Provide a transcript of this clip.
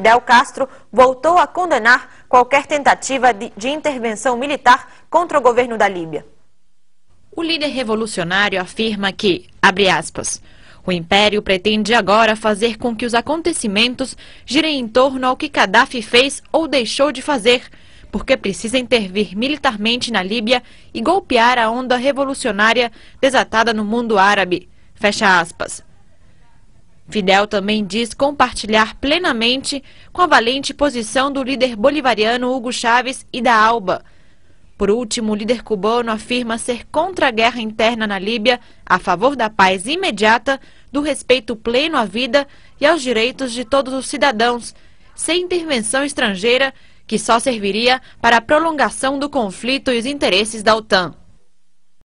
Fidel Castro voltou a condenar qualquer tentativa de intervenção militar contra o governo da Líbia. O líder revolucionário afirma que, abre aspas, o império pretende agora fazer com que os acontecimentos girem em torno ao que Gaddafi fez ou deixou de fazer, porque precisa intervir militarmente na Líbia e golpear a onda revolucionária desatada no mundo árabe. Fecha aspas. Fidel também diz compartilhar plenamente com a valente posição do líder bolivariano Hugo Chávez e da ALBA. Por último, o líder cubano afirma ser contra a guerra interna na Líbia, a favor da paz imediata, do respeito pleno à vida e aos direitos de todos os cidadãos, sem intervenção estrangeira que só serviria para a prolongação do conflito e os interesses da OTAN.